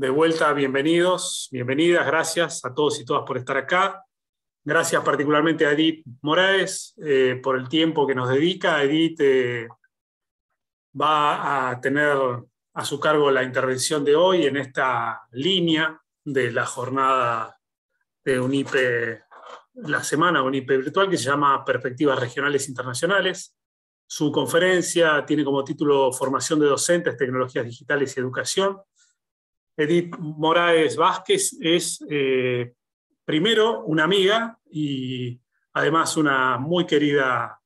De vuelta, bienvenidos, bienvenidas, gracias a todos y todas por estar acá. Gracias particularmente a Edith Moraes eh, por el tiempo que nos dedica. Edith eh, va a tener a su cargo la intervención de hoy en esta línea de la jornada de UNIPE, la semana UNIPE virtual que se llama Perspectivas Regionales Internacionales. Su conferencia tiene como título Formación de Docentes, Tecnologías Digitales y Educación Edith Moraes Vázquez es eh, primero una amiga y además una muy querida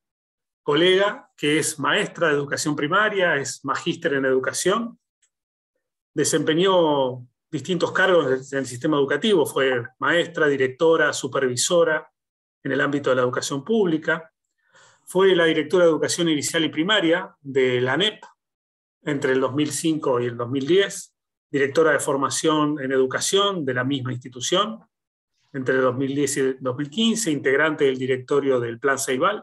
colega que es maestra de educación primaria, es magíster en educación, desempeñó distintos cargos en el sistema educativo, fue maestra, directora, supervisora en el ámbito de la educación pública, fue la directora de educación inicial y primaria de la NEP entre el 2005 y el 2010, directora de formación en educación de la misma institución entre 2010 y 2015, integrante del directorio del Plan Ceibal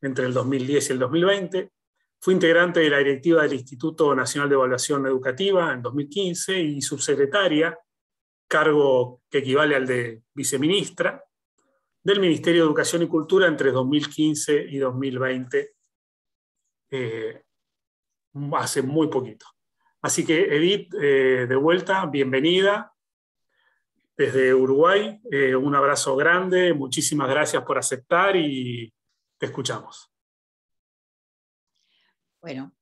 entre el 2010 y el 2020. Fue integrante de la directiva del Instituto Nacional de Evaluación Educativa en 2015 y subsecretaria, cargo que equivale al de viceministra, del Ministerio de Educación y Cultura entre 2015 y 2020, eh, hace muy poquito. Así que Edith, eh, de vuelta, bienvenida desde Uruguay. Eh, un abrazo grande, muchísimas gracias por aceptar y te escuchamos. Bueno,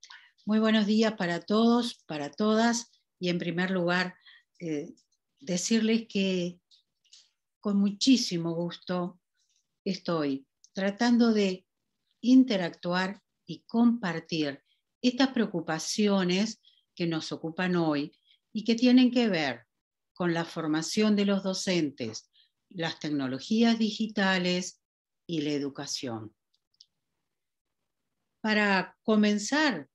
muy buenos días para todos, para todas. Y en primer lugar, eh, decirles que con muchísimo gusto estoy tratando de interactuar y compartir estas preocupaciones que nos ocupan hoy y que tienen que ver con la formación de los docentes, las tecnologías digitales y la educación. Para comenzar,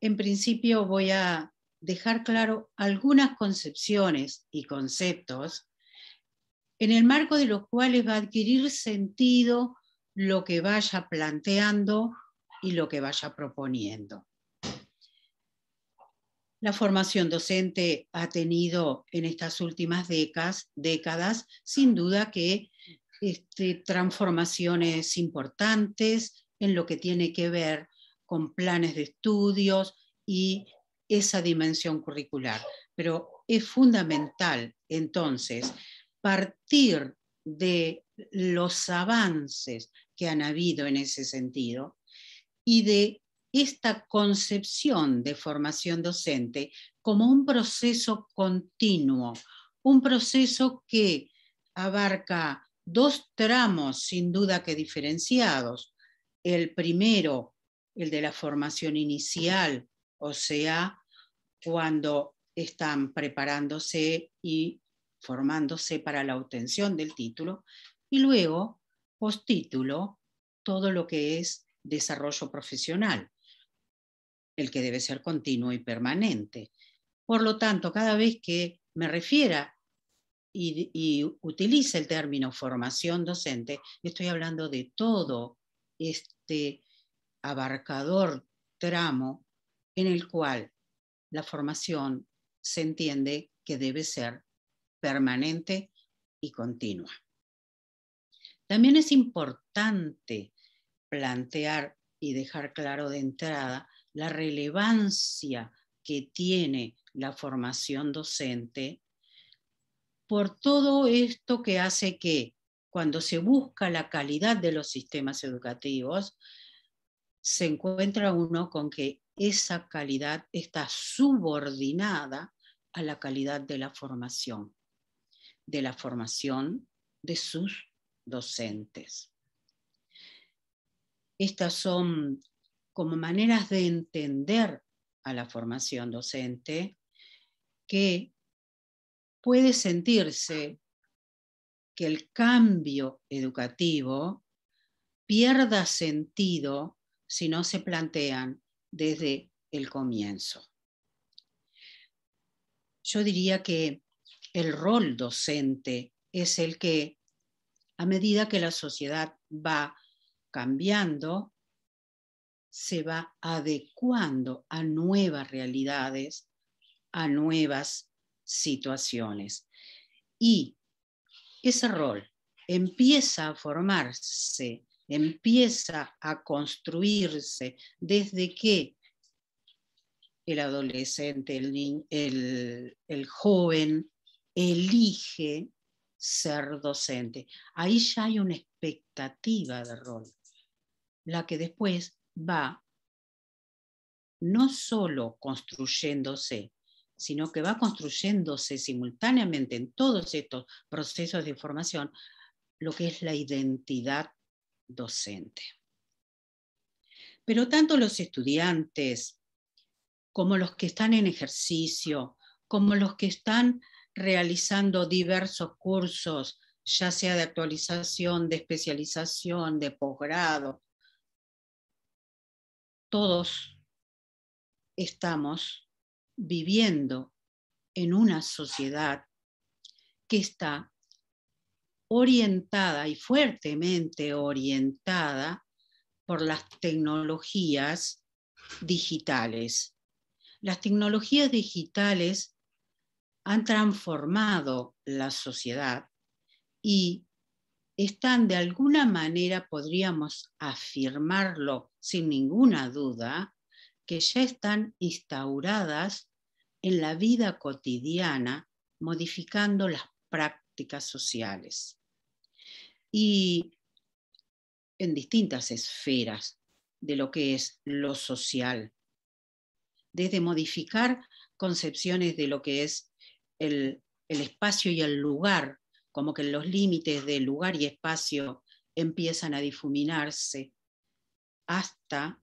en principio voy a dejar claro algunas concepciones y conceptos en el marco de los cuales va a adquirir sentido lo que vaya planteando y lo que vaya proponiendo. La formación docente ha tenido en estas últimas décadas, décadas sin duda que este, transformaciones importantes en lo que tiene que ver con planes de estudios y esa dimensión curricular. Pero es fundamental entonces partir de los avances que han habido en ese sentido y de esta concepción de formación docente como un proceso continuo, un proceso que abarca dos tramos sin duda que diferenciados. El primero, el de la formación inicial, o sea, cuando están preparándose y formándose para la obtención del título, y luego, postítulo, todo lo que es desarrollo profesional el que debe ser continuo y permanente. Por lo tanto, cada vez que me refiera y, y utilice el término formación docente, estoy hablando de todo este abarcador tramo en el cual la formación se entiende que debe ser permanente y continua. También es importante plantear y dejar claro de entrada la relevancia que tiene la formación docente por todo esto que hace que cuando se busca la calidad de los sistemas educativos, se encuentra uno con que esa calidad está subordinada a la calidad de la formación, de la formación de sus docentes. Estas son como maneras de entender a la formación docente que puede sentirse que el cambio educativo pierda sentido si no se plantean desde el comienzo. Yo diría que el rol docente es el que, a medida que la sociedad va cambiando, se va adecuando a nuevas realidades, a nuevas situaciones. Y ese rol empieza a formarse, empieza a construirse desde que el adolescente, el, joven elige ser docente. Ahí ya hay una expectativa de rol, la que después va no solo construyéndose, sino que va construyéndose simultáneamente en todos estos procesos de formación lo que es la identidad docente. Pero tanto los estudiantes como los que están en ejercicio, como los que están realizando diversos cursos, ya sea de actualización, de especialización, de posgrado, todos estamos viviendo en una sociedad que está orientada y fuertemente orientada por las tecnologías digitales. Las tecnologías digitales han transformado la sociedad y están de alguna manera, podríamos afirmarlo sin ninguna duda, que ya están instauradas en la vida cotidiana, modificando las prácticas sociales. Y en distintas esferas de lo que es lo social, desde modificar concepciones de lo que es el, el espacio y el lugar como que los límites de lugar y espacio empiezan a difuminarse hasta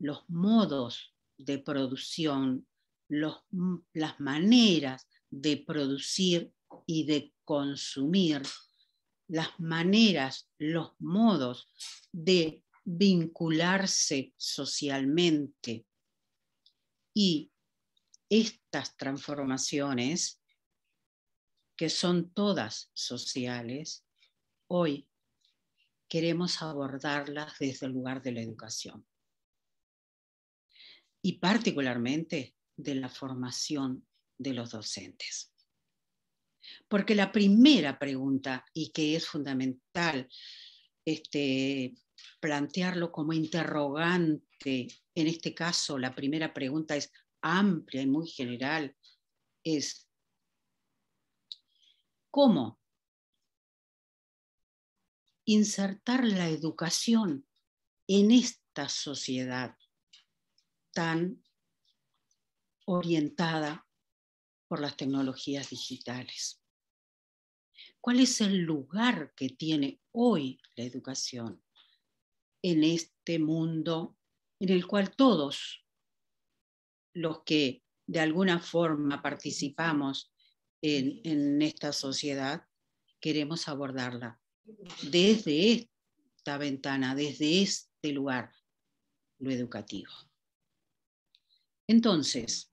los modos de producción, mm, las maneras de producir y de consumir, las maneras, los modos de vincularse socialmente. Y estas transformaciones que son todas sociales, hoy queremos abordarlas desde el lugar de la educación y particularmente de la formación de los docentes. Porque la primera pregunta, y que es fundamental este, plantearlo como interrogante, en este caso la primera pregunta es amplia y muy general, es ¿Cómo? Insertar la educación en esta sociedad tan orientada por las tecnologías digitales. ¿Cuál es el lugar que tiene hoy la educación en este mundo en el cual todos los que de alguna forma participamos en, esta sociedad, queremos abordarla desde esta ventana, desde este lugar, lo educativo. Entonces,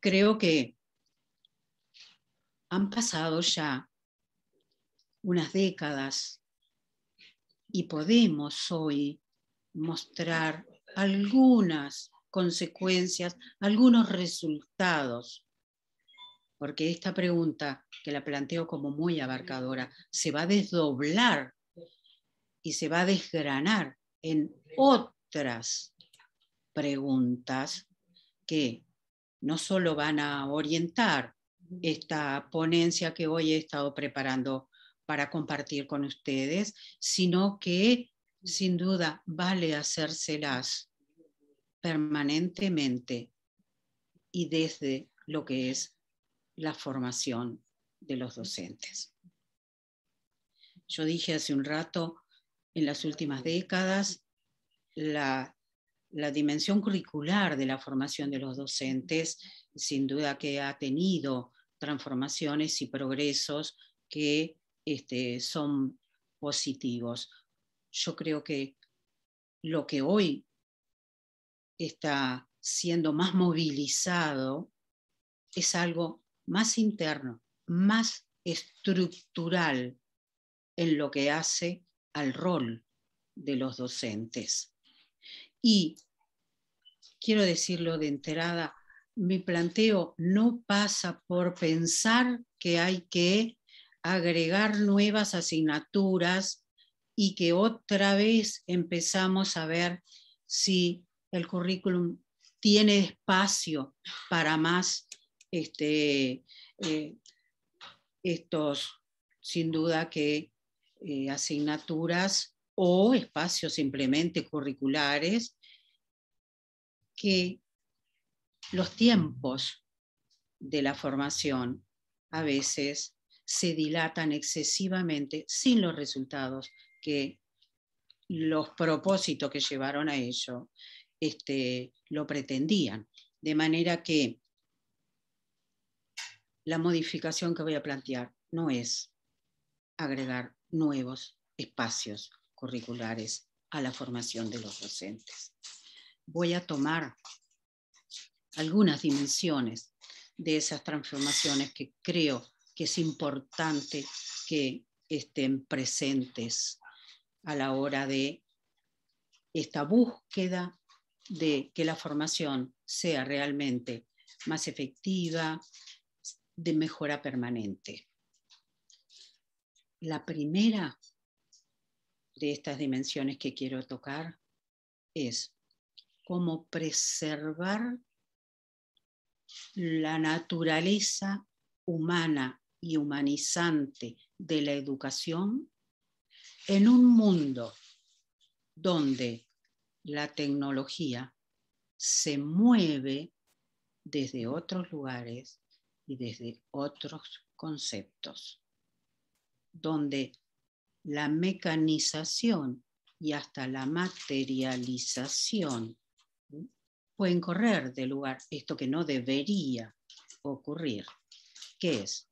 creo que han pasado ya unas décadas y podemos hoy mostrar algunas consecuencias, algunos resultados porque esta pregunta, que la planteo como muy abarcadora, se va a desdoblar y se va a desgranar en otras preguntas que no solo van a orientar esta ponencia que hoy he estado preparando para compartir con ustedes, sino que sin duda vale hacérselas permanentemente y desde lo que es la formación de los docentes. Yo dije hace un rato, en las últimas décadas, la, dimensión curricular de la formación de los docentes, sin duda que ha tenido transformaciones y progresos que este, son positivos. Yo creo que lo que hoy está siendo más movilizado es algo más interno, más estructural en lo que hace al rol de los docentes. Y quiero decirlo de enterada, mi planteo no pasa por pensar que hay que agregar nuevas asignaturas y que otra vez empezamos a ver si el currículum tiene espacio para más este, eh, estos, sin duda que eh, asignaturas o espacios simplemente curriculares que los tiempos de la formación a veces se dilatan excesivamente sin los resultados que los propósitos que llevaron a ello este, lo pretendían. De manera que la modificación que voy a plantear no es agregar nuevos espacios curriculares a la formación de los docentes. Voy a tomar algunas dimensiones de esas transformaciones que creo que es importante que estén presentes a la hora de esta búsqueda de que la formación sea realmente más efectiva, de mejora permanente. La primera de estas dimensiones que quiero tocar es cómo preservar la naturaleza humana y humanizante de la educación en un mundo donde la tecnología se mueve desde otros lugares y desde otros conceptos, donde la mecanización y hasta la materialización pueden correr de lugar esto que no debería ocurrir, que es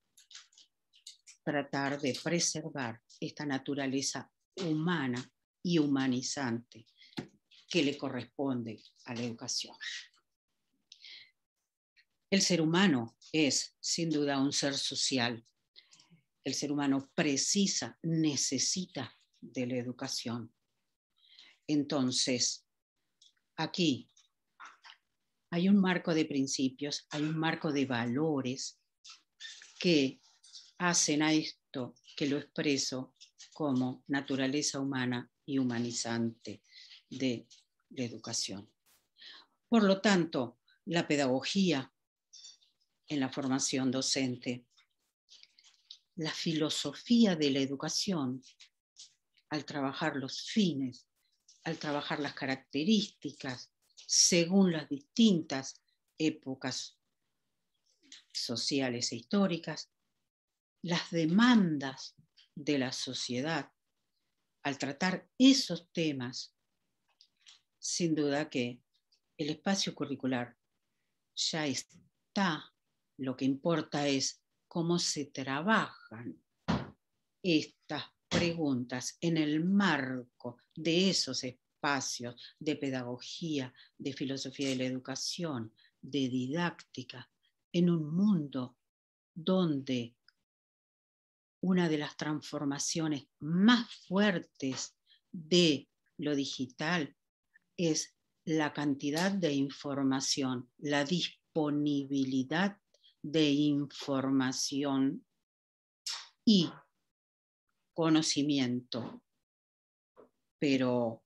tratar de preservar esta naturaleza humana y humanizante que le corresponde a la educación. El ser humano es, sin duda, un ser social. El ser humano precisa, necesita de la educación. Entonces, aquí hay un marco de principios, hay un marco de valores que hacen a esto que lo expreso como naturaleza humana y humanizante de la educación. Por lo tanto, la pedagogía en la formación docente. La filosofía de la educación, al trabajar los fines, al trabajar las características, según las distintas épocas sociales e históricas, las demandas de la sociedad, al tratar esos temas, sin duda que el espacio curricular ya está lo que importa es cómo se trabajan estas preguntas en el marco de esos espacios de pedagogía, de filosofía de la educación, de didáctica, en un mundo donde una de las transformaciones más fuertes de lo digital es la cantidad de información, la disponibilidad de información y conocimiento, pero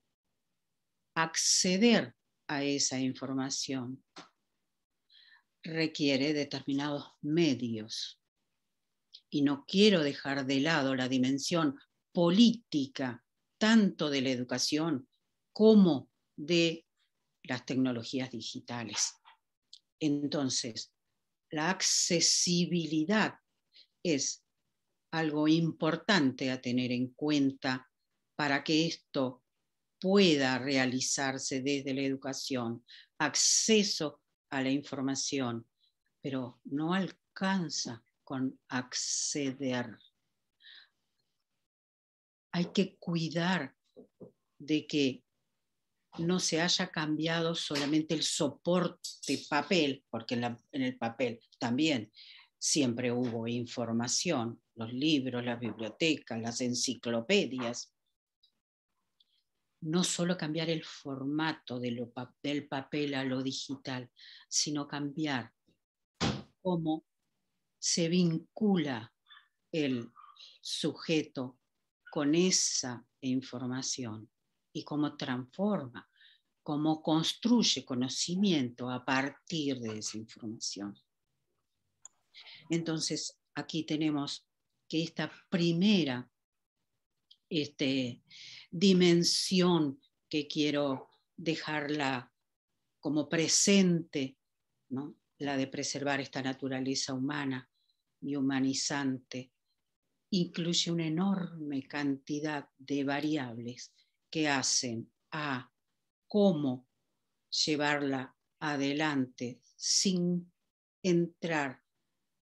acceder a esa información requiere determinados medios. Y no quiero dejar de lado la dimensión política tanto de la educación como de las tecnologías digitales. Entonces, la accesibilidad es algo importante a tener en cuenta para que esto pueda realizarse desde la educación, acceso a la información, pero no alcanza con acceder. Hay que cuidar de que no se haya cambiado solamente el soporte papel, porque en, el papel también siempre hubo información, los libros, las bibliotecas, las enciclopedias. No solo cambiar el formato del papel a lo digital, sino cambiar cómo se vincula el sujeto con esa información y cómo transforma, cómo construye conocimiento a partir de esa información. Entonces, aquí tenemos que esta primera este, dimensión que quiero dejarla como presente, la de preservar esta naturaleza humana y humanizante, incluye una enorme cantidad de variables que hacen a cómo llevarla adelante sin entrar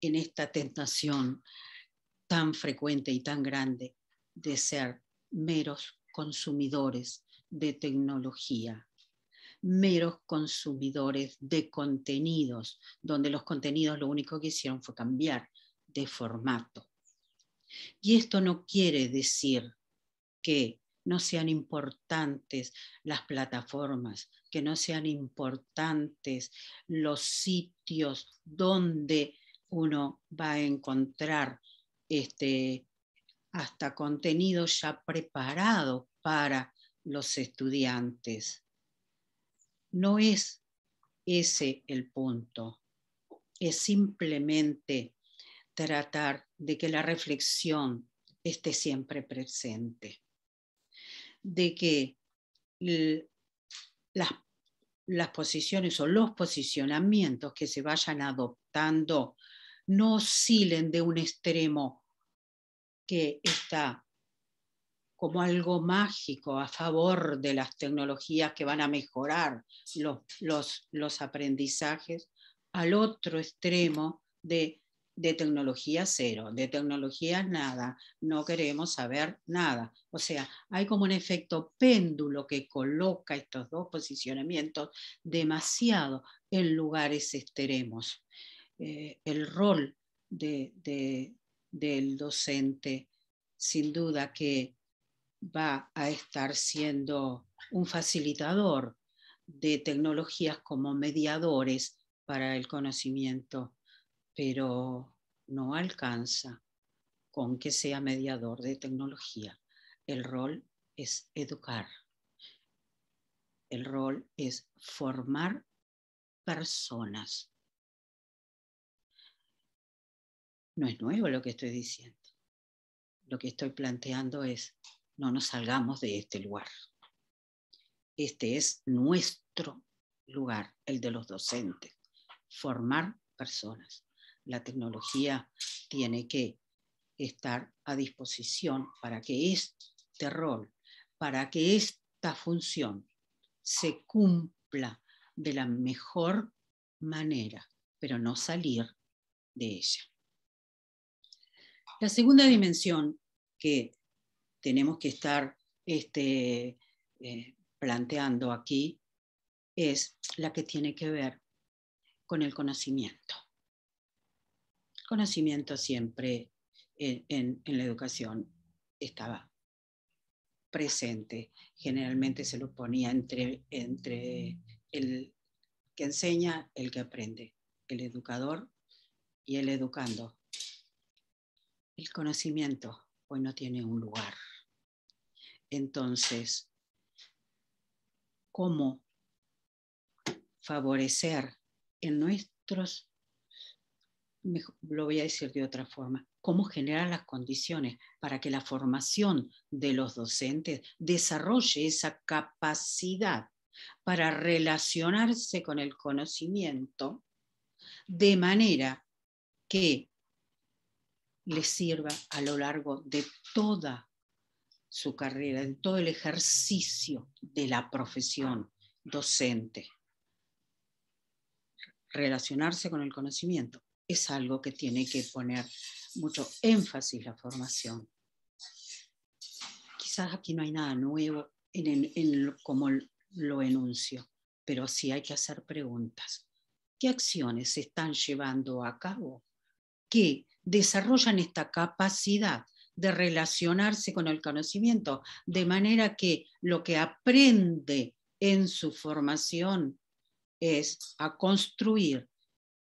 en esta tentación tan frecuente y tan grande de ser meros consumidores de tecnología, meros consumidores de contenidos, donde los contenidos lo único que hicieron fue cambiar de formato. Y esto no quiere decir que no sean importantes las plataformas, que no sean importantes los sitios donde uno va a encontrar este, hasta contenido ya preparado para los estudiantes. No es ese el punto, es simplemente tratar de que la reflexión esté siempre presente de que las, posiciones o los posicionamientos que se vayan adoptando no oscilen de un extremo que está como algo mágico a favor de las tecnologías que van a mejorar los, los aprendizajes, al otro extremo de de tecnología cero, de tecnología nada, no queremos saber nada. O sea, hay como un efecto péndulo que coloca estos dos posicionamientos demasiado en lugares extremos. Eh, el rol del docente, sin duda que va a estar siendo un facilitador de tecnologías como mediadores para el conocimiento pero no alcanza con que sea mediador de tecnología. El rol es educar. El rol es formar personas. No es nuevo lo que estoy diciendo. Lo que estoy planteando es, no nos salgamos de este lugar. Este es nuestro lugar, el de los docentes, formar personas la tecnología tiene que estar a disposición para que este rol, para que esta función se cumpla de la mejor manera, pero no salir de ella. La segunda dimensión que tenemos que estar este, eh, planteando aquí es la que tiene que ver con el conocimiento conocimiento siempre en, la educación estaba presente. Generalmente se lo ponía entre, entre el que enseña, el que aprende, el educador y el educando. El conocimiento hoy no tiene un lugar. Entonces, ¿cómo favorecer en nuestros lo voy a decir de otra forma, cómo generar las condiciones para que la formación de los docentes desarrolle esa capacidad para relacionarse con el conocimiento de manera que les sirva a lo largo de toda su carrera, de todo el ejercicio de la profesión docente relacionarse con el conocimiento es algo que tiene que poner mucho énfasis la formación. Quizás aquí no hay nada nuevo en, en, como lo enuncio, pero sí hay que hacer preguntas. ¿Qué acciones se están llevando a cabo ¿Qué desarrollan esta capacidad de relacionarse con el conocimiento, de manera que lo que aprende en su formación es a construir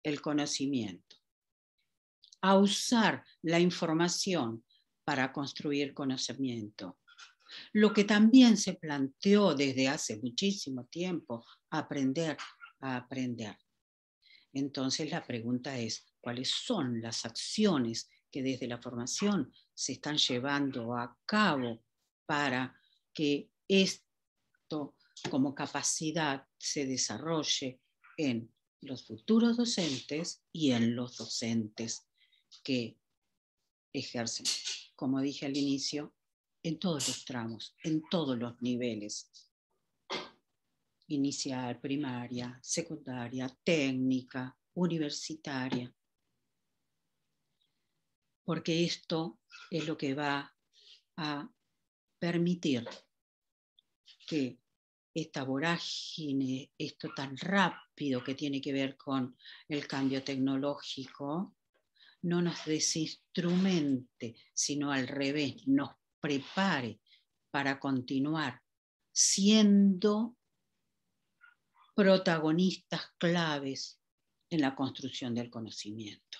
el conocimiento, a usar la información para construir conocimiento. Lo que también se planteó desde hace muchísimo tiempo, aprender a aprender. Entonces la pregunta es, ¿cuáles son las acciones que desde la formación se están llevando a cabo para que esto como capacidad se desarrolle en los futuros docentes y en los docentes que ejercen, como dije al inicio, en todos los tramos, en todos los niveles. Inicial, primaria, secundaria, técnica, universitaria. Porque esto es lo que va a permitir que esta vorágine, esto tan rápido que tiene que ver con el cambio tecnológico, no nos desinstrumente, sino al revés, nos prepare para continuar siendo protagonistas claves en la construcción del conocimiento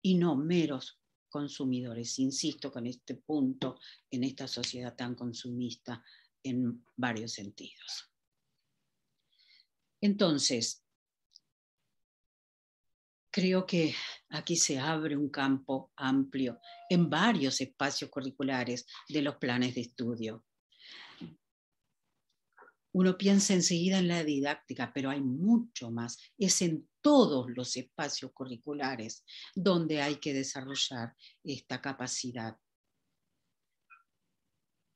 y no meros consumidores. Insisto con este punto en esta sociedad tan consumista en varios sentidos. Entonces, creo que aquí se abre un campo amplio en varios espacios curriculares de los planes de estudio. Uno piensa enseguida en la didáctica, pero hay mucho más. Es en todos los espacios curriculares donde hay que desarrollar esta capacidad.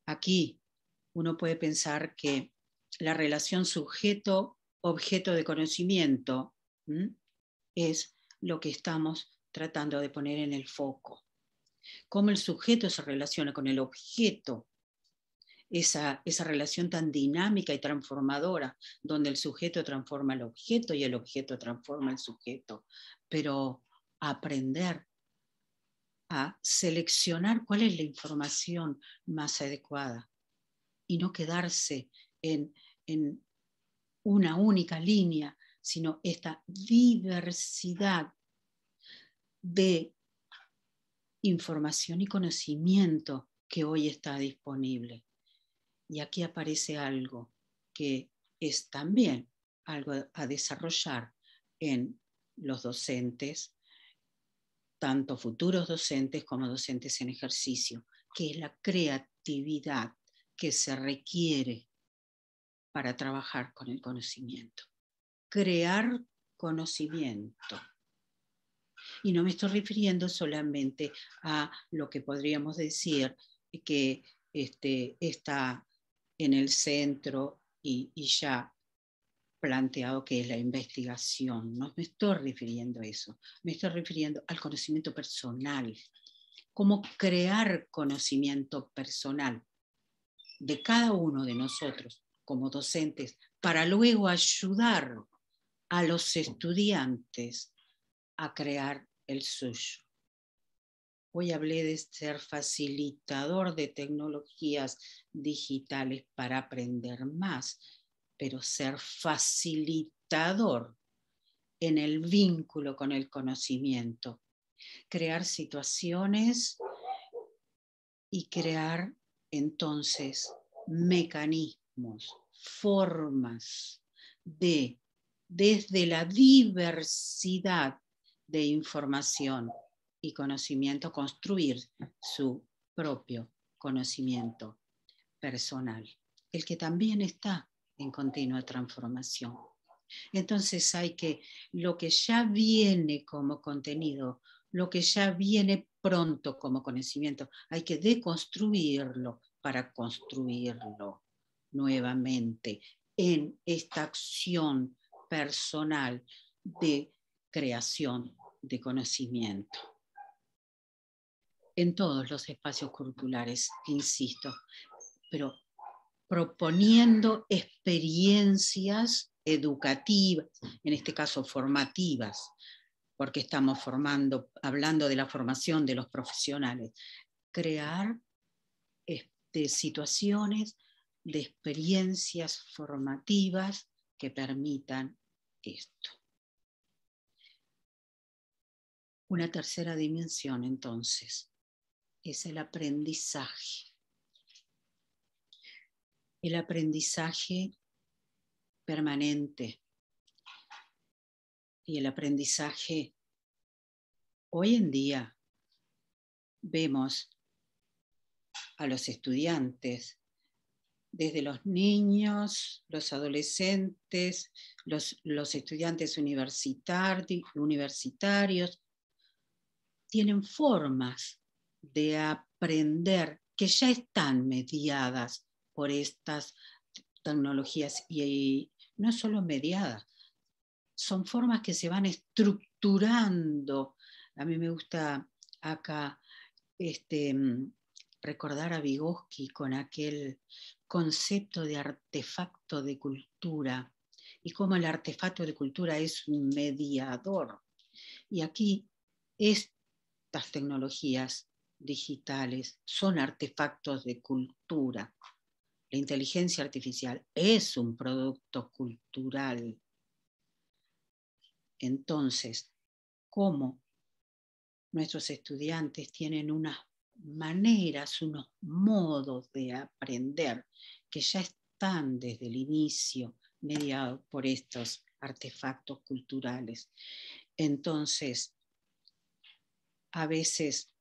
Aquí uno puede pensar que la relación sujeto-objeto de conocimiento es lo que estamos tratando de poner en el foco. Cómo el sujeto se relaciona con el objeto, esa, esa relación tan dinámica y transformadora, donde el sujeto transforma el objeto y el objeto transforma el sujeto, pero aprender a seleccionar cuál es la información más adecuada y no quedarse en, una única línea, sino esta diversidad de información y conocimiento que hoy está disponible. Y aquí aparece algo que es también algo a desarrollar en los docentes, tanto futuros docentes como docentes en ejercicio, que es la creatividad que se requiere para trabajar con el conocimiento. Crear conocimiento. Y no me estoy refiriendo solamente a lo que podríamos decir que este, está en el centro y, y ya planteado que es la investigación. No me estoy refiriendo a eso, me estoy refiriendo al conocimiento personal, cómo crear conocimiento personal de cada uno de nosotros como docentes para luego ayudar a los estudiantes a crear el suyo. Hoy hablé de ser facilitador de tecnologías digitales para aprender más, pero ser facilitador en el vínculo con el conocimiento, crear situaciones y crear entonces mecanismos, formas de, desde la diversidad de información y conocimiento, construir su propio conocimiento personal, el que también está en continua transformación. Entonces hay que lo que ya viene como contenido lo que ya viene pronto como conocimiento. Hay que deconstruirlo para construirlo nuevamente en esta acción personal de creación de conocimiento en todos los espacios curriculares, insisto, pero proponiendo experiencias educativas, en este caso formativas, porque estamos formando, hablando de la formación de los profesionales, crear este, situaciones de experiencias formativas que permitan esto. Una tercera dimensión, entonces, es el aprendizaje. El aprendizaje permanente, y el aprendizaje. Hoy en día vemos a los estudiantes, desde los niños, los adolescentes, los, estudiantes universitarios, tienen formas de aprender que ya están mediadas por estas tecnologías y no solo mediadas, son formas que se van estructurando. A mí me gusta acá este, recordar a Vygotsky con aquel concepto de artefacto de cultura y cómo el artefacto de cultura es un mediador. Y aquí estas tecnologías digitales son artefactos de cultura. La inteligencia artificial es un producto cultural entonces cómo nuestros estudiantes tienen unas maneras, unos modos de aprender que ya están desde el inicio mediados por estos artefactos culturales. Entonces, a veces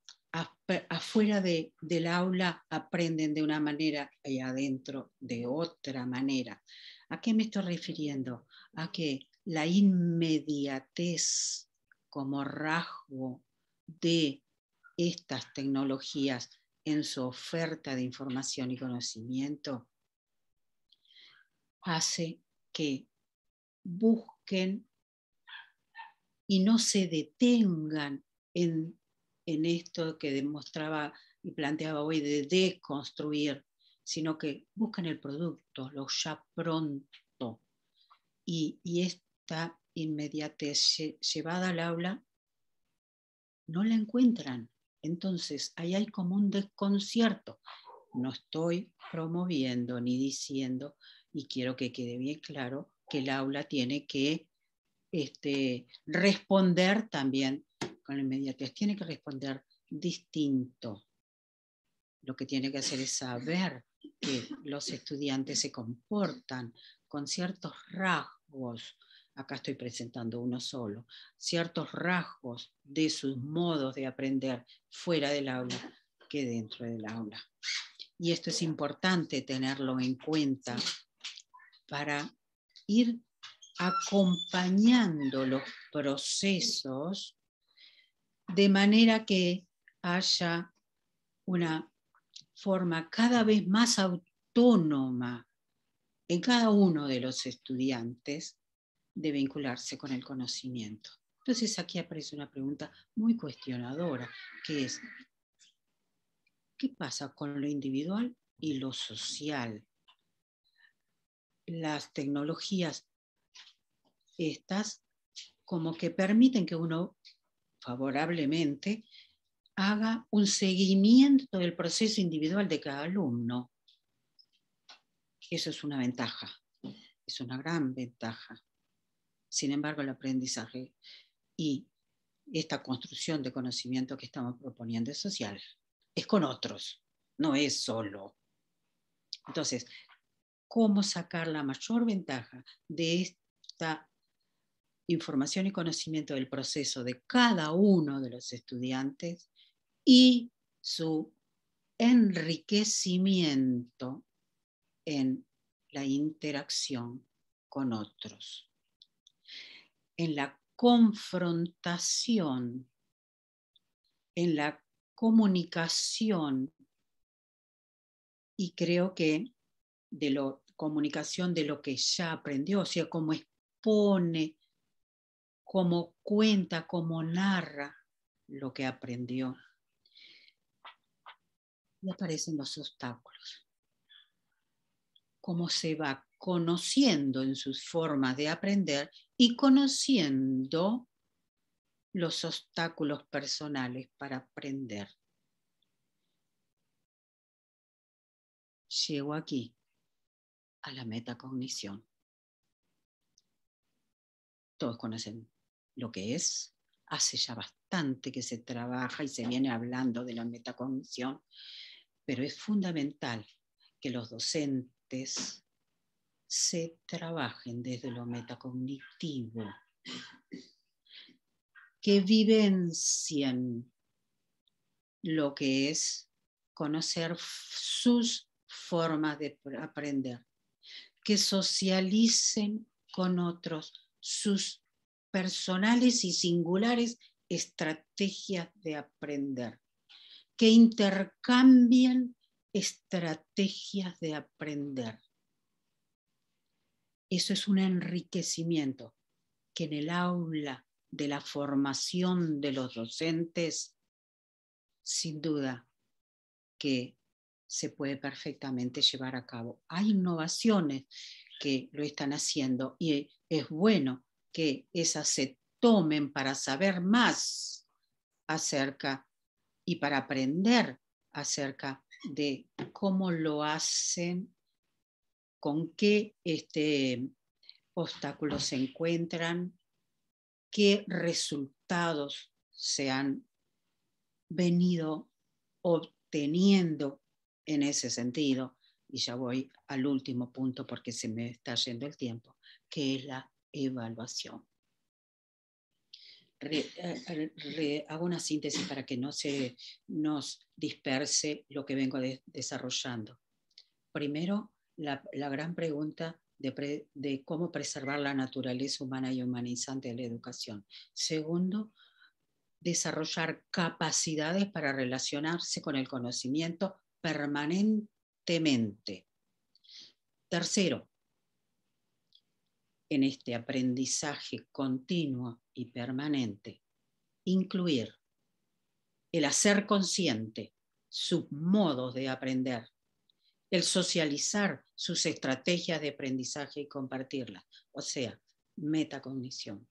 afuera del aula aprenden de una manera y adentro de otra manera. ¿A qué me estoy refiriendo? A qué? la inmediatez como rasgo de estas tecnologías en su oferta de información y conocimiento hace que busquen y no se detengan en, esto que demostraba y planteaba hoy de desconstruir, sino que busquen el producto, lo ya pronto. Y, inmediatez llevada al aula, no la encuentran. Entonces, ahí hay como un desconcierto. No estoy promoviendo ni diciendo, y quiero que quede bien claro, que el aula tiene que este, responder también con la inmediatez, tiene que responder distinto. Lo que tiene que hacer es saber que los estudiantes se comportan con ciertos rasgos, acá estoy presentando uno solo, ciertos rasgos de sus modos de aprender fuera del aula que dentro del aula. Y esto es importante tenerlo en cuenta para ir acompañando los procesos de manera que haya una forma cada vez más autónoma en cada uno de los estudiantes de vincularse con el conocimiento. Entonces aquí aparece una pregunta muy cuestionadora, que es, ¿qué pasa con lo individual y lo social? Las tecnologías, estas como que permiten que uno favorablemente haga un seguimiento del proceso individual de cada alumno. Eso es una ventaja, es una gran ventaja. Sin embargo, el aprendizaje y esta construcción de conocimiento que estamos proponiendo es social, es con otros, no es solo. Entonces, ¿cómo sacar la mayor ventaja de esta información y conocimiento del proceso de cada uno de los estudiantes y su enriquecimiento en la interacción con otros? en la confrontación, en la comunicación, y creo que de la comunicación de lo que ya aprendió, o sea, cómo expone, cómo cuenta, cómo narra lo que aprendió. Y aparecen los obstáculos cómo se va conociendo en sus formas de aprender y conociendo los obstáculos personales para aprender. Llego aquí a la metacognición. Todos conocen lo que es. Hace ya bastante que se trabaja y se viene hablando de la metacognición, pero es fundamental que los docentes se trabajen desde lo metacognitivo, que vivencien lo que es conocer sus formas de aprender, que socialicen con otros sus personales y singulares estrategias de aprender, que intercambien estrategias de aprender. Eso es un enriquecimiento que en el aula de la formación de los docentes, sin duda que se puede perfectamente llevar a cabo. Hay innovaciones que lo están haciendo y es bueno que esas se tomen para saber más acerca y para aprender acerca de cómo lo hacen, con qué este, obstáculos se encuentran, qué resultados se han venido obteniendo en ese sentido. Y ya voy al último punto porque se me está yendo el tiempo, que es la evaluación. Eh, hago una síntesis para que no se nos disperse lo que vengo desarrollando. Primero, la, gran pregunta de, cómo preservar la naturaleza humana y humanizante de la educación. Segundo, desarrollar capacidades para relacionarse con el conocimiento permanentemente. Tercero, en este aprendizaje continuo y permanente. Incluir el hacer consciente sus modos de aprender, el socializar sus estrategias de aprendizaje y compartirlas, o sea, metacognición.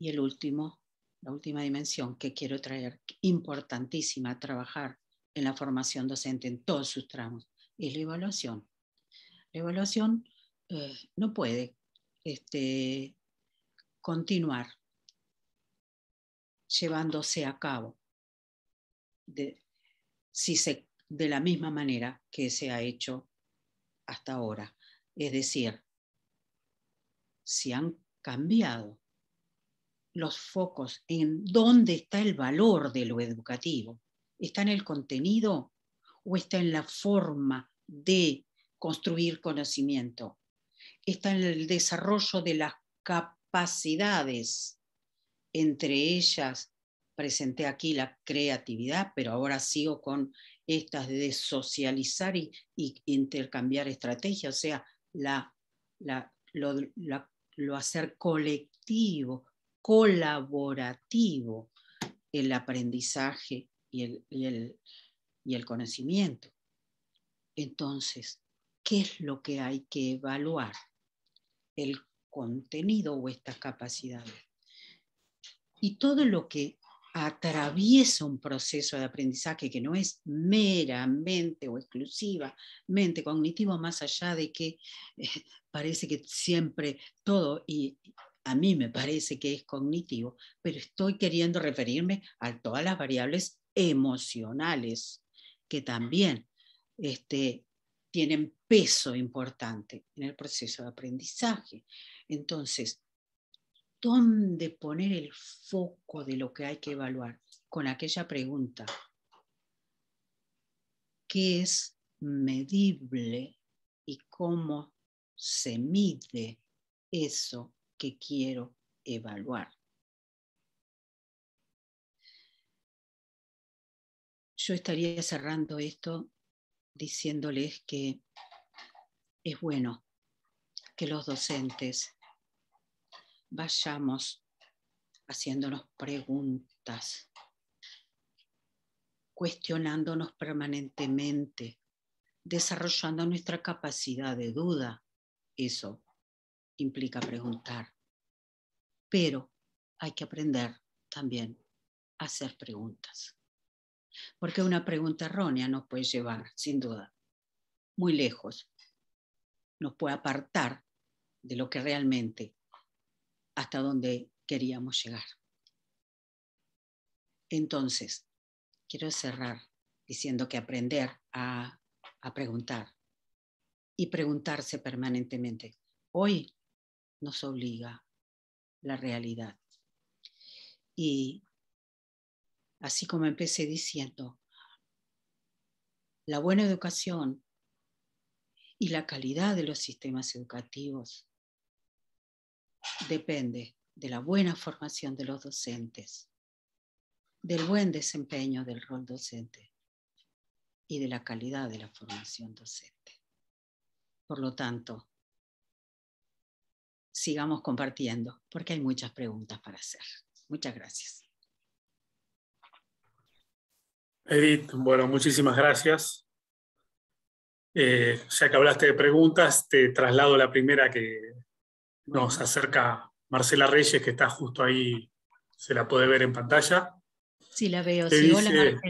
Y el último, la última dimensión que quiero traer, importantísima, trabajar en la formación docente en todos sus tramos, es la evaluación. La evaluación eh, no puede este, continuar llevándose a cabo si se, de la misma manera que se ha hecho hasta ahora. Es decir, si han cambiado los focos en dónde está el valor de lo educativo, ¿está en el contenido o está en la forma de construir conocimiento? está en el desarrollo de las capacidades. Entre ellas, presenté aquí la creatividad, pero ahora sigo con estas de socializar y, intercambiar estrategias, o sea, lo, hacer colectivo, colaborativo, el aprendizaje y el conocimiento. Entonces, ¿qué es lo que hay que evaluar? el contenido o estas capacidades. Y todo lo que atraviesa un proceso de aprendizaje que no es meramente o exclusivamente cognitivo, más allá de que eh, parece que siempre todo, y a mí me parece que es cognitivo, pero estoy queriendo referirme a todas las variables emocionales que también este, tienen peso importante en el proceso de aprendizaje. Entonces, ¿dónde poner el foco de lo que hay que evaluar? Con aquella pregunta, ¿qué es medible y cómo se mide eso que quiero evaluar? Yo estaría cerrando esto diciéndoles que es bueno que los docentes vayamos haciéndonos preguntas, cuestionándonos permanentemente, desarrollando nuestra capacidad de duda. Eso implica preguntar. Pero hay que aprender también a hacer preguntas porque una pregunta errónea nos puede llevar, sin duda, muy lejos, nos puede apartar de lo que realmente, hasta donde queríamos llegar. Entonces, quiero cerrar diciendo que aprender a, a preguntar y preguntarse permanentemente, hoy nos obliga la realidad. Y así como empecé diciendo, la buena educación y la calidad de los sistemas educativos depende de la buena formación de los docentes, del buen desempeño del rol docente y de la calidad de la formación docente. Por lo tanto, sigamos compartiendo porque hay muchas preguntas para hacer. Muchas gracias. Edith, bueno, muchísimas gracias. Eh, ya que hablaste de preguntas, te traslado la primera que nos acerca Marcela Reyes, que está justo ahí, se la puede ver en pantalla. Sí, la veo. hola Marcela.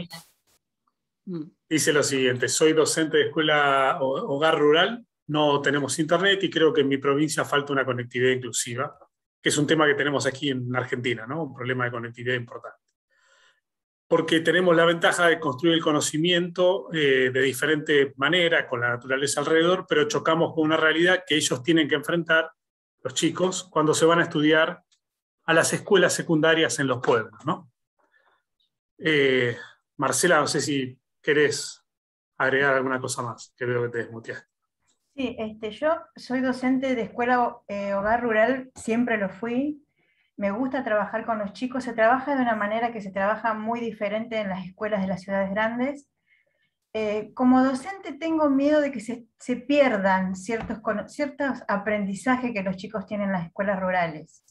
Mm. Dice lo siguiente, soy docente de escuela hogar rural, no tenemos internet y creo que en mi provincia falta una conectividad inclusiva, que es un tema que tenemos aquí en Argentina, Un problema de conectividad importante porque tenemos la ventaja de construir el conocimiento eh, de diferente manera, con la naturaleza alrededor, pero chocamos con una realidad que ellos tienen que enfrentar, los chicos, cuando se van a estudiar a las escuelas secundarias en los pueblos. ¿no? Eh, Marcela, no sé si querés agregar alguna cosa más, que veo que te desmuteaste. Sí, este, yo soy docente de escuela eh, hogar rural, siempre lo fui, me gusta trabajar con los chicos, se trabaja de una manera que se trabaja muy diferente en las escuelas de las ciudades grandes. Eh, como docente tengo miedo de que se, se pierdan ciertos, ciertos aprendizajes que los chicos tienen en las escuelas rurales.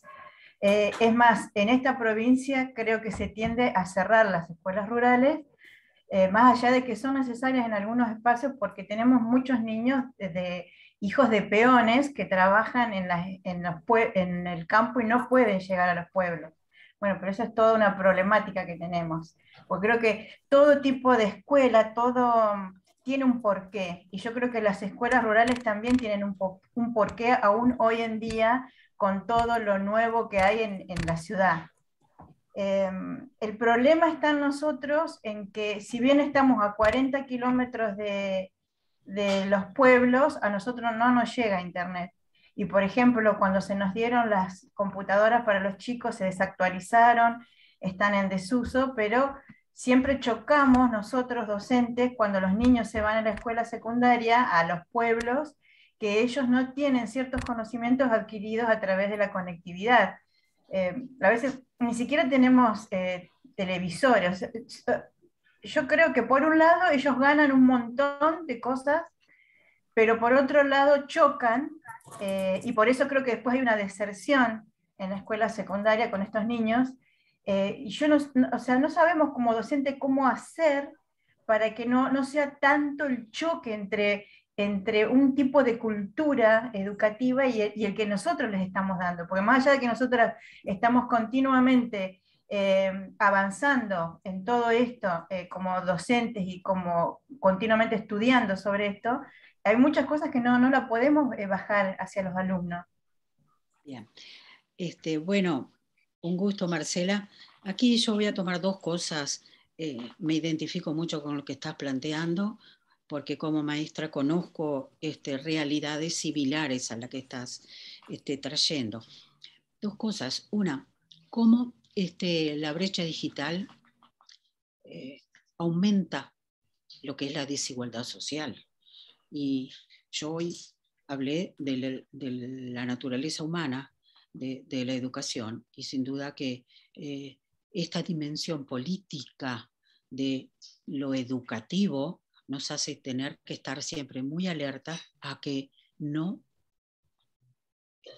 Eh, es más, en esta provincia creo que se tiende a cerrar las escuelas rurales, eh, más allá de que son necesarias en algunos espacios porque tenemos muchos niños de, hijos de peones que trabajan en, en, el campo y no pueden llegar a los pueblos. Bueno, pero eso es toda una problemática que tenemos. Porque creo que todo tipo de escuela, todo tiene un porqué. Y yo creo que las escuelas rurales también tienen un, un porqué aún hoy en día con todo lo nuevo que hay en, la ciudad. Em, el problema está en nosotros en que si bien estamos a 40 kilómetros de, de los pueblos, a nosotros no nos llega Internet. Y por ejemplo, cuando se nos dieron las computadoras para los chicos, se desactualizaron, están en desuso, pero siempre chocamos nosotros docentes cuando los niños se van a la escuela secundaria, a los pueblos, que ellos no tienen ciertos conocimientos adquiridos a través de la conectividad. Eh, a veces ni siquiera tenemos eh, televisores yo creo que por un lado ellos ganan un montón de cosas, pero por otro lado chocan, eh, y por eso creo que después hay una deserción en la escuela secundaria con estos niños, eh, y yo no, o sea, no sabemos como docente cómo hacer para que no, sea tanto el choque entre, un tipo de cultura educativa y y el, que nosotros les estamos dando, porque más allá de que nosotros estamos continuamente eh, avanzando en todo esto eh, como docentes y como continuamente estudiando sobre esto, hay muchas cosas que no, no la podemos eh, bajar hacia los alumnos. Bien. Este, bueno, un gusto, Marcela. Aquí yo voy a tomar dos cosas. me identifico mucho con lo que estás planteando, porque como maestra conozco este, realidades similares a las que estás este, trayendo. Dos cosas. Una, cómo este, la brecha digital eh, aumenta lo que es la desigualdad social. Y yo hoy hablé de la, naturaleza humana de, la educación y sin duda que eh, esta dimensión política de lo educativo nos hace tener que estar siempre muy alerta a que no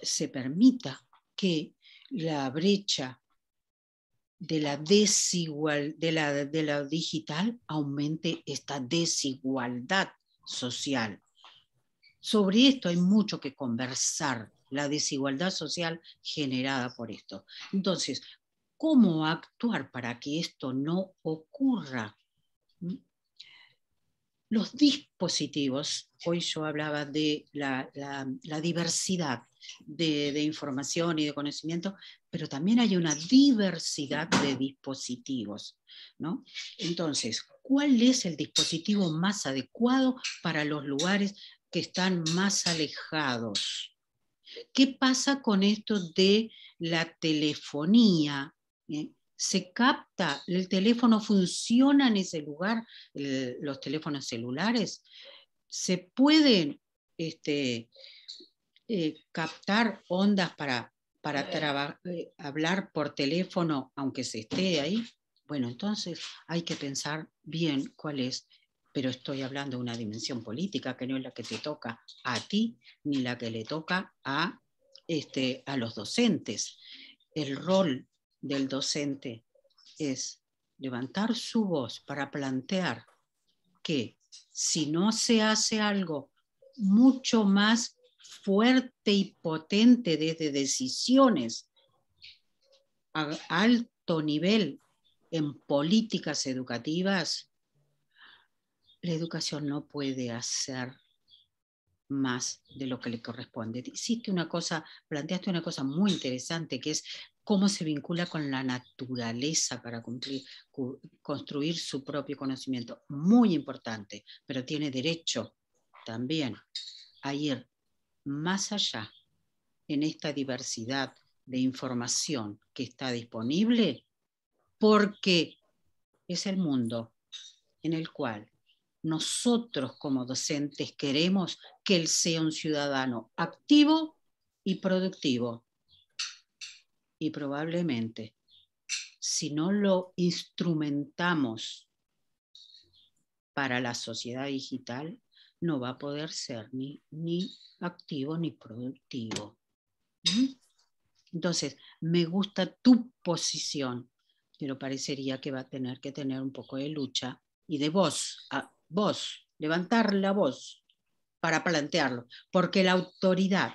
se permita que la brecha de la desigual, de la, de la digital aumente esta desigualdad social. Sobre esto hay mucho que conversar, la desigualdad social generada por esto. Entonces, ¿cómo actuar para que esto no ocurra? los dispositivos, hoy yo hablaba de la, diversidad de, información y de conocimiento, pero también hay una diversidad de dispositivos. ¿no? Entonces, ¿cuál es el dispositivo más adecuado para los lugares que están más alejados? ¿Qué pasa con esto de la telefonía? ¿Eh? se capta, el teléfono funciona en ese lugar, los teléfonos celulares, se pueden este, eh, captar ondas para, para eh, hablar por teléfono, aunque se esté ahí. Bueno, entonces hay que pensar bien cuál es, pero estoy hablando de una dimensión política que no es la que te toca a ti ni la que le toca a, este, a los docentes. El rol del docente es levantar su voz para plantear que si no se hace algo mucho más fuerte y potente desde decisiones a alto nivel en políticas educativas, la educación no puede hacer más de lo que le corresponde. Hiciste una cosa, planteaste una cosa muy interesante que es cómo se vincula con la naturaleza para construir su propio conocimiento. Muy importante, pero tiene derecho también a ir más allá en esta diversidad de información que está disponible, porque es el mundo en el cual nosotros como docentes queremos que él sea un ciudadano activo y productivo y probablemente si no lo instrumentamos para la sociedad digital, no va a poder ser ni, ni activo ni productivo. Entonces, me gusta tu posición, pero parecería que va a tener que tener un poco de lucha y de voz, a, voz, levantar la voz para plantearlo, porque la autoridad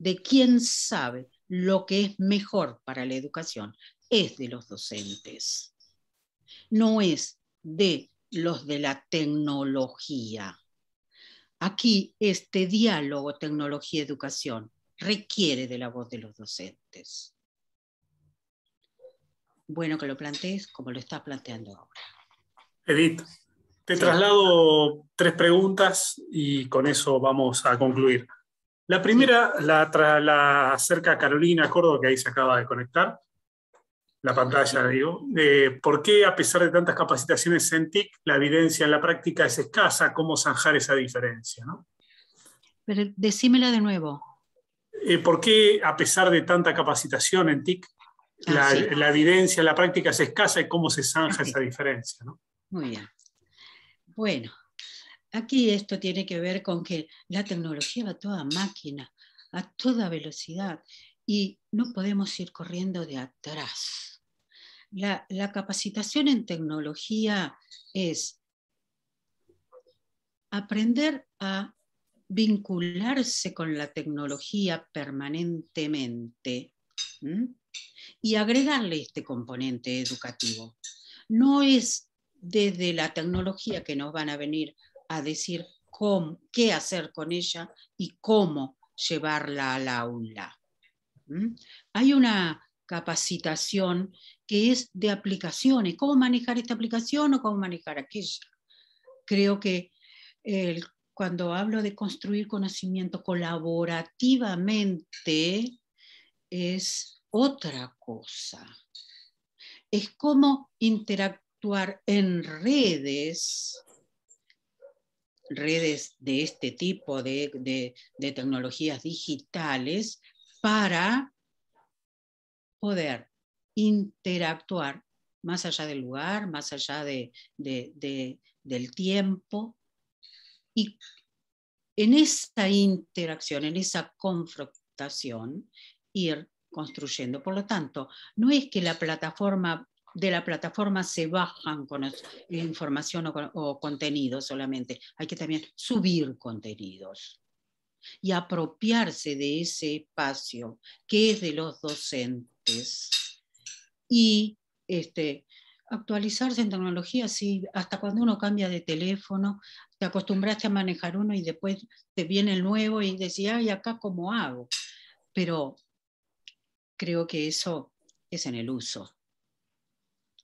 de quién sabe lo que es mejor para la educación es de los docentes, no es de los de la tecnología. Aquí este diálogo tecnología-educación requiere de la voz de los docentes. Bueno que lo plantees como lo estás planteando ahora. Edith, te traslado tres preguntas y con eso vamos a concluir. La primera la, acerca Carolina Córdoba, que ahí se acaba de conectar, la pantalla, digo. Eh, ¿Por qué, a pesar de tantas capacitaciones en TIC, la evidencia en la práctica es escasa? ¿Cómo zanjar esa diferencia? ¿no? Pero decímela de nuevo. Eh, ¿Por qué, a pesar de tanta capacitación en TIC, ah, la, evidencia en la práctica es escasa y cómo se zanja esa diferencia? Muy bien. Bueno, Aquí esto tiene que ver con que la tecnología va a toda máquina, a toda velocidad, y no podemos ir corriendo de atrás. La, capacitación en tecnología es aprender a vincularse con la tecnología permanentemente y agregarle este componente educativo. No es desde la tecnología que nos van a venir a decir qué hacer con ella y cómo llevarla al aula. ¿Mm? Hay una capacitación que es de aplicaciones, cómo manejar esta aplicación o cómo manejar aquella. Creo que cuando hablo de construir conocimiento colaborativamente es otra cosa. Es cómo interactuar en redes redes de este tipo de, tecnologías digitales para poder interactuar más allá del lugar, más allá de, del tiempo. Y en esa interacción, en esa confrontación, ir construyendo. Por lo tanto, no es que la plataforma de la plataforma se bajan con información o, contenido solamente. Hay que también subir contenidos y apropiarse de ese espacio que es de los docentes y este, actualizarse en tecnología, sí, hasta cuando uno cambia de teléfono, te acostumbraste a manejar uno y después te viene el nuevo y decís, ay, acá cómo hago. Pero creo que eso es en el uso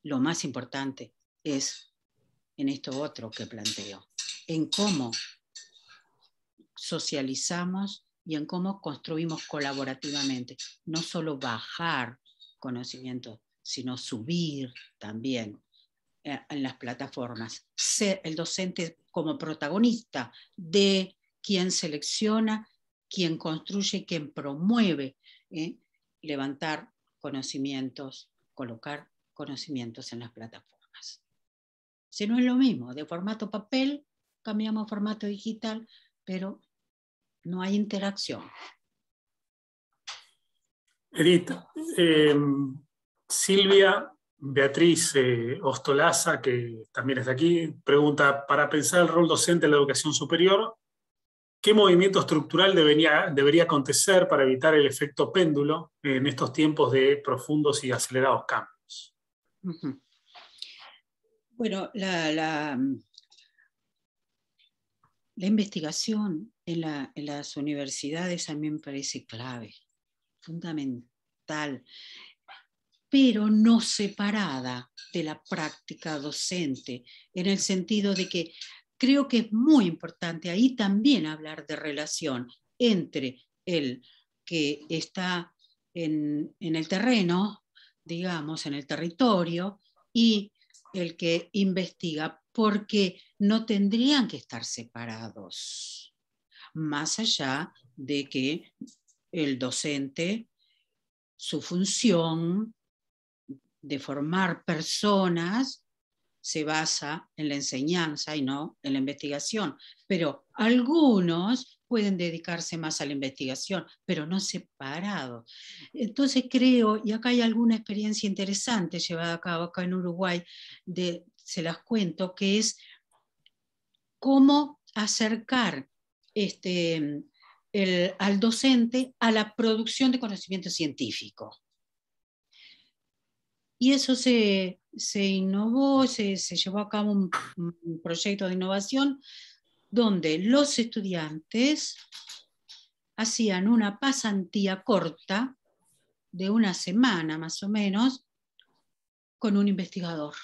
lo más importante es en esto otro que planteo, en cómo socializamos y en cómo construimos colaborativamente, no solo bajar conocimiento, sino subir también eh, en las plataformas, ser el docente como protagonista de quien selecciona, quien construye, quien promueve, eh, levantar conocimientos, colocar conocimientos en las plataformas. Si no es lo mismo, de formato papel, cambiamos a formato digital, pero no hay interacción. Edith, em, Silvia Beatriz eh, Ostolaza, que también está aquí, pregunta, para pensar el rol docente en la educación superior, ¿qué movimiento estructural debería acontecer para evitar el efecto péndulo en estos tiempos de profundos y acelerados cambios? Bueno, la, investigación en, las universidades a mí me parece clave, fundamental, pero no separada de la práctica docente, en el sentido de que creo que es muy importante ahí también hablar de relación entre el que está en el terreno digamos, en el territorio y el que investiga, porque no tendrían que estar separados, más allá de que el docente, su función de formar personas se basa en la enseñanza y no en la investigación. Pero algunos pueden dedicarse más a la investigación, pero no separado. Entonces creo, y acá hay alguna experiencia interesante llevada a cabo acá en Uruguay, se las cuento, que es cómo acercar este, al docente a la producción de conocimiento científico. Y eso se, innovó, se, llevó a cabo un, proyecto de innovación donde los estudiantes hacían una pasantía corta de una semana más o menos con un investigador.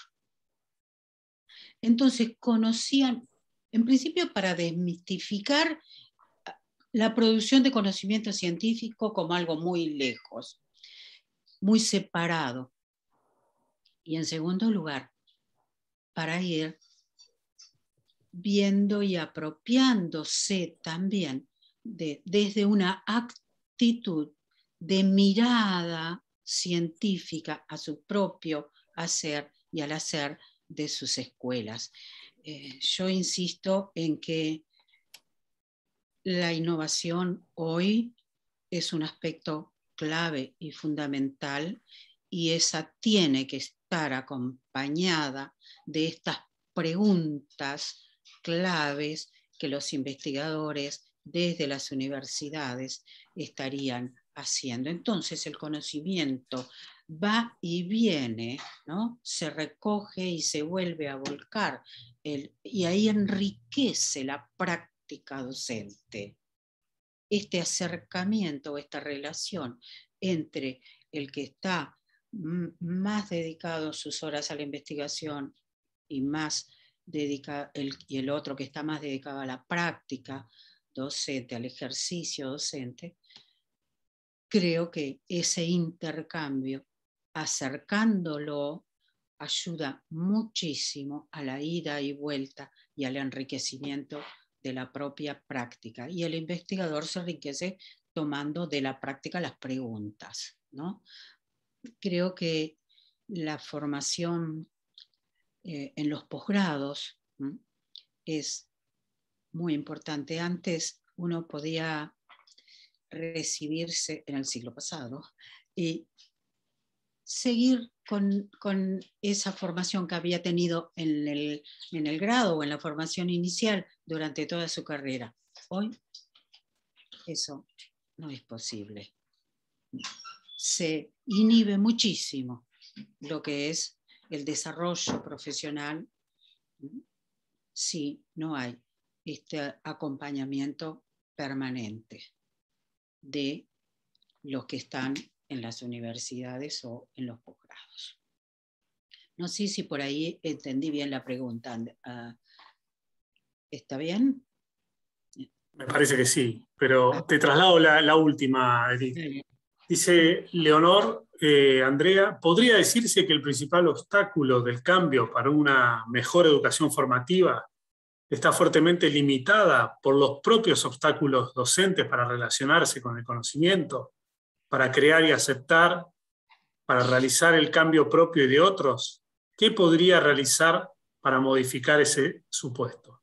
Entonces conocían, en principio para desmitificar la producción de conocimiento científico como algo muy lejos, muy separado. Y en segundo lugar, para ir viendo y apropiándose también desde una actitud de mirada científica a su propio hacer y al hacer de sus escuelas. Eh, yo insisto en que la innovación hoy es un aspecto clave y fundamental y esa tiene que estar acompañada de estas preguntas claves que los investigadores desde las universidades estarían haciendo. Entonces el conocimiento va y viene, ¿no? se recoge y se vuelve a volcar y ahí enriquece la práctica docente. Este acercamiento, esta relación entre el que está más dedicado sus horas a la investigación y más dedica, el, y el otro que está más dedicado a la práctica docente, al ejercicio docente, creo que ese intercambio, acercándolo, ayuda muchísimo a la ida y vuelta y al enriquecimiento de la propia práctica. Y el investigador se enriquece tomando de la práctica las preguntas. ¿no? Creo que la formación eh, en los posgrados es muy importante. Antes uno podía recibirse en el siglo pasado y seguir con, esa formación que había tenido en el, en el grado o en la formación inicial durante toda su carrera. Hoy eso no es posible. Se inhibe muchísimo lo que es el desarrollo profesional si no hay este acompañamiento permanente de los que están en las universidades o en los posgrados. No sé si por ahí entendí bien la pregunta. Ah, ¿Está bien? Me parece que sí, pero te traslado la, última. Dice Leonor eh, Andrea, ¿podría decirse que el principal obstáculo del cambio para una mejor educación formativa está fuertemente limitada por los propios obstáculos docentes para relacionarse con el conocimiento, para crear y aceptar, para realizar el cambio propio y de otros? ¿Qué podría realizar para modificar ese supuesto?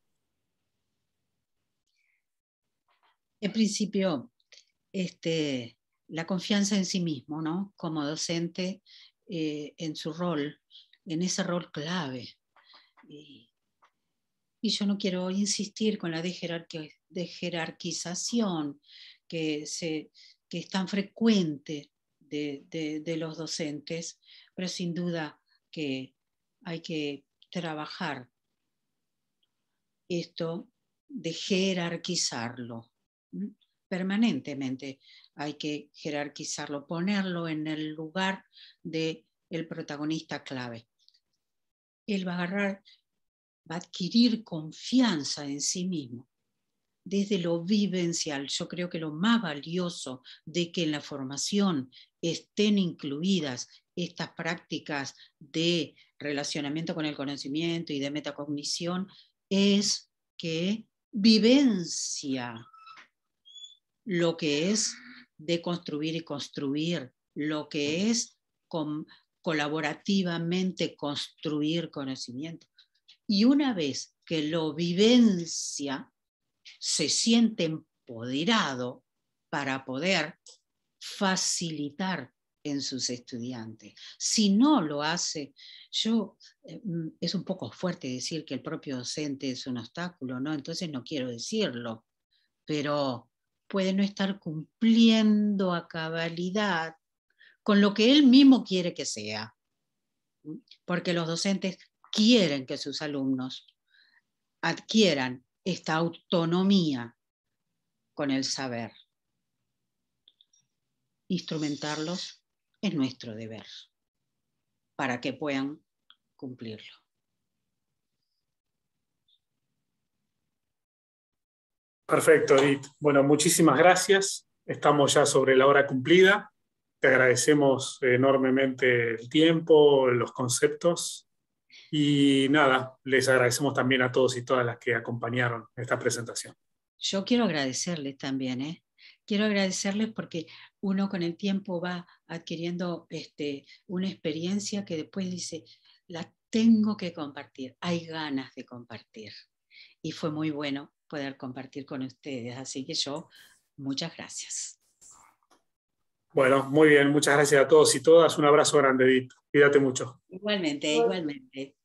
En principio, este, la confianza en sí mismo, ¿no? Como docente eh, en su rol, en ese rol clave. Y, yo no quiero insistir con la de jerarquización que, es tan frecuente de, los docentes, pero sin duda que hay que trabajar esto de jerarquizarlo permanentemente. Hay que jerarquizarlo, ponerlo en el lugar del el protagonista clave. Él va a agarrar, va a adquirir confianza en sí mismo desde lo vivencial. Yo creo que lo más valioso de que en la formación estén incluidas estas prácticas de relacionamiento con el conocimiento y de metacognición es que vivencia lo que es de construir y construir, lo que es colaborativamente construir conocimiento. Y una vez que lo vivencia, se siente empoderado para poder facilitar en sus estudiantes. Si no lo hace, yo eh, mm, es un poco fuerte decir que el propio docente es un obstáculo, ¿no? Entonces no quiero decirlo, pero puede no estar cumpliendo a cabalidad con lo que él mismo quiere que sea, porque los docentes quieren que sus alumnos adquieran esta autonomía con el saber. Instrumentarlos es nuestro deber para que puedan cumplirlo. Perfecto, Edith. Bueno, muchísimas gracias. Estamos ya sobre la hora cumplida. Te agradecemos enormemente el tiempo, los conceptos y nada, les agradecemos también a todos y todas las que acompañaron esta presentación. Yo quiero agradecerles también, ¿eh? Quiero agradecerles porque uno con el tiempo va adquiriendo este, una experiencia que después dice, la tengo que compartir, hay ganas de compartir. Y fue muy bueno poder compartir con ustedes. Así que yo, muchas gracias. Bueno, muy bien, muchas gracias a todos y todas. Un abrazo grande, Edith. Cuídate mucho. Igualmente, igualmente.